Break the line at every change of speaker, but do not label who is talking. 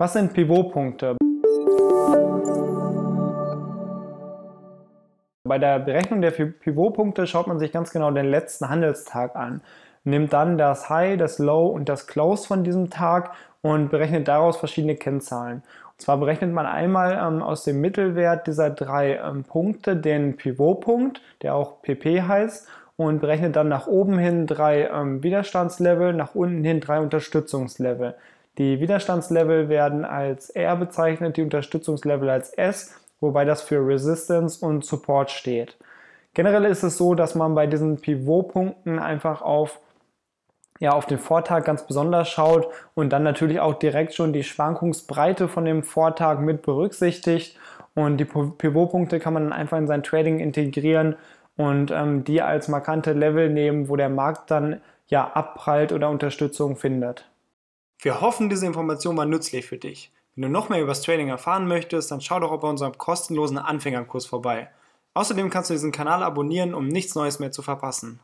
Was sind Pivotpunkte? Bei der Berechnung der Pivotpunkte schaut man sich ganz genau den letzten Handelstag an, nimmt dann das High, das Low und das Close von diesem Tag und berechnet daraus verschiedene Kennzahlen. Und zwar berechnet man einmal ähm, aus dem Mittelwert dieser drei ähm, Punkte den Pivotpunkt, der auch PP heißt, und berechnet dann nach oben hin drei ähm, Widerstandslevel, nach unten hin drei Unterstützungslevel. Die Widerstandslevel werden als R bezeichnet, die Unterstützungslevel als S, wobei das für Resistance und Support steht. Generell ist es so, dass man bei diesen Pivotpunkten einfach auf ja, auf den Vortag ganz besonders schaut und dann natürlich auch direkt schon die Schwankungsbreite von dem Vortag mit berücksichtigt. Und die Pivotpunkte kann man dann einfach in sein Trading integrieren und ähm, die als markante Level nehmen, wo der Markt dann ja abprallt oder Unterstützung findet. Wir hoffen, diese Information war nützlich für dich. Wenn du noch mehr über das Trading erfahren möchtest, dann schau doch auch bei unserem kostenlosen Anfängerkurs vorbei. Außerdem kannst du diesen Kanal abonnieren, um nichts Neues mehr zu verpassen.